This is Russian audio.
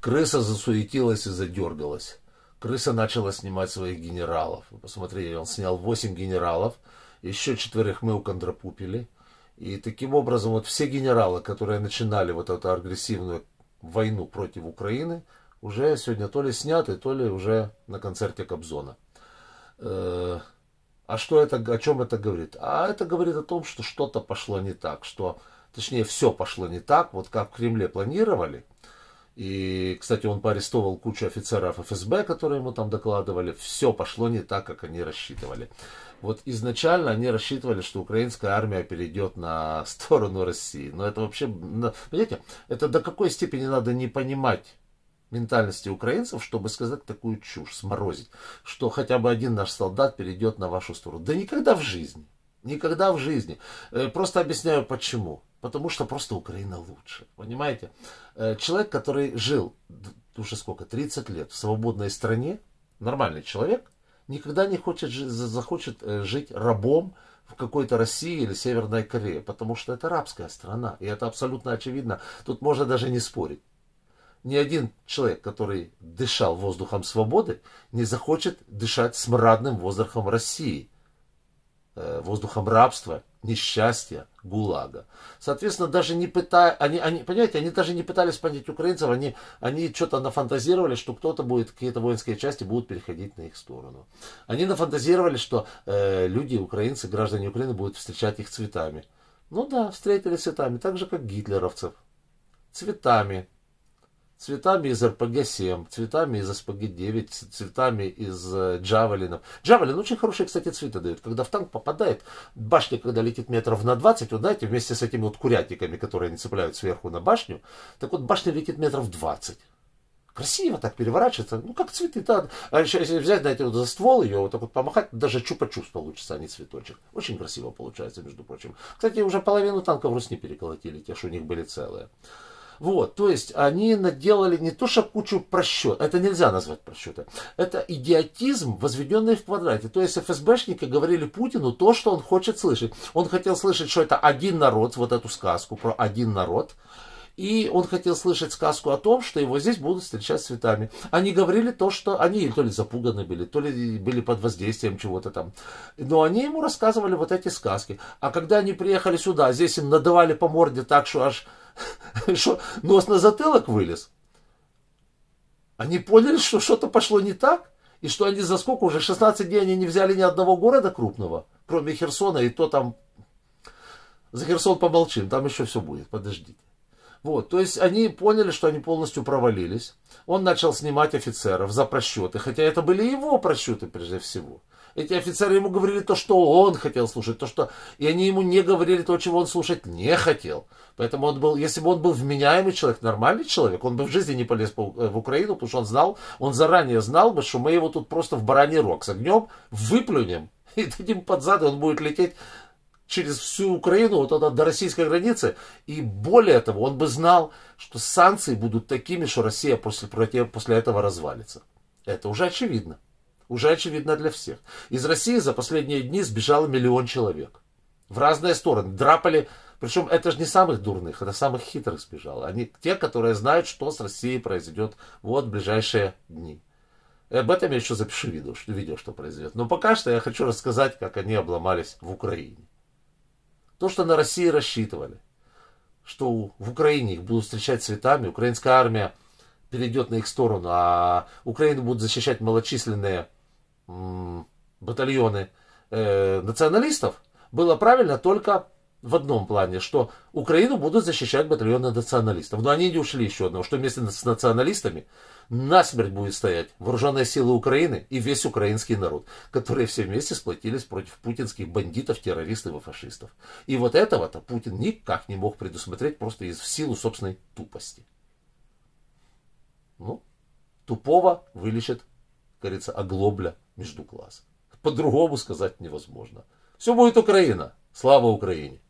Крыса засуетилась и задергалась. Крыса начала снимать своих генералов. Вы посмотрели, он снял 8 генералов, еще четверых мы уконтропупили. И таким образом вот все генералы, которые начинали вот эту агрессивную войну против Украины, уже сегодня то ли сняты, то ли уже на концерте Кобзона. Э, а что это, о чем это говорит? А это говорит о том, что что-то пошло не так, что, точнее, все пошло не так, вот как в Кремле планировали – и, кстати, он поарестовал кучу офицеров ФСБ, которые ему там докладывали. Все пошло не так, как они рассчитывали. Вот изначально они рассчитывали, что украинская армия перейдет на сторону России. Но это вообще, понимаете, это до какой степени надо не понимать ментальности украинцев, чтобы сказать такую чушь, сморозить, что хотя бы один наш солдат перейдет на вашу сторону. Да никогда в жизни. Никогда в жизни. Э, просто объясняю почему. Потому что просто Украина лучше. Понимаете? Э, человек, который жил уже сколько, 30 лет в свободной стране, нормальный человек, никогда не хочет, захочет э, жить рабом в какой-то России или Северной Корее, потому что это арабская страна, и это абсолютно очевидно, тут можно даже не спорить. Ни один человек, который дышал воздухом свободы, не захочет дышать смрадным воздухом России, э, воздухом рабства несчастья ГУЛАГа. Соответственно, даже не пытая, они, они, понимаете, они даже не пытались понять украинцев, они, они что-то нафантазировали, что кто-то будет, какие-то воинские части будут переходить на их сторону. Они нафантазировали, что э, люди, украинцы, граждане Украины будут встречать их цветами. Ну да, встретили цветами, так же, как гитлеровцев. Цветами, цветами из RPG-7, цветами из SPG-9, цветами из э, джавелинов. Джавелин очень хорошие, кстати, цветы дают. Когда в танк попадает, башня, когда летит метров на 20, вот знаете, вместе с этими вот курятниками, которые они цепляют сверху на башню, так вот башня летит метров 20. Красиво так переворачивается, ну как цветы, да. А еще если взять, знаете, вот за ствол ее, вот так вот помахать, даже чупа-чупс получится, а не цветочек. Очень красиво получается, между прочим. Кстати, уже половину танков Русни переколотили, те, что у них были целые. Вот, то есть они наделали не то, что кучу просчет, это нельзя назвать просчета, это идиотизм, возведенный в квадрате. То есть ФСБшники говорили Путину то, что он хочет слышать. Он хотел слышать, что это один народ, вот эту сказку про один народ, и он хотел слышать сказку о том, что его здесь будут встречать цветами. Они говорили то, что они то ли запуганы были, то ли были под воздействием чего-то там. Но они ему рассказывали вот эти сказки. А когда они приехали сюда, здесь им надавали по морде так, что аж что, нос на затылок вылез? Они поняли, что что-то пошло не так? И что они за сколько уже? 16 дней они не взяли ни одного города крупного, кроме Херсона, и то там... За Херсон помолчим, там еще все будет, подождите. Вот, то есть они поняли, что они полностью провалились. Он начал снимать офицеров за просчеты, хотя это были его просчеты прежде всего. Эти офицеры ему говорили то, что он хотел слушать, то, что... И они ему не говорили то, чего он слушать не хотел. Поэтому он был... Если бы он был вменяемый человек, нормальный человек, он бы в жизни не полез э, в Украину, потому что он знал, он заранее знал бы, что мы его тут просто в бараний рог с огнем выплюнем и дадим под зад, и он будет лететь через всю Украину, вот туда, до российской границы. И более того, он бы знал, что санкции будут такими, что Россия после, после этого развалится. Это уже очевидно уже очевидна для всех. Из России за последние дни сбежал миллион человек. В разные стороны. Драпали, причем это же не самых дурных, это самых хитрых сбежало. Они те, которые знают, что с Россией произойдет вот в ближайшие дни. И об этом я еще запишу видео, что, видео, что произойдет. Но пока что я хочу рассказать, как они обломались в Украине. То, что на России рассчитывали, что в Украине их будут встречать цветами, украинская армия перейдет на их сторону, а Украину будут защищать малочисленные батальоны э, националистов было правильно только в одном плане, что Украину будут защищать батальоны националистов. Но они не ушли еще одного, что вместе с националистами насмерть будет стоять вооруженные силы Украины и весь украинский народ, которые все вместе сплотились против путинских бандитов, террористов и фашистов. И вот этого-то Путин никак не мог предусмотреть просто из в силу собственной тупости. Ну, тупого вылечит, как говорится, оглобля между глаз. По-другому сказать невозможно. Все будет Украина. Слава Украине!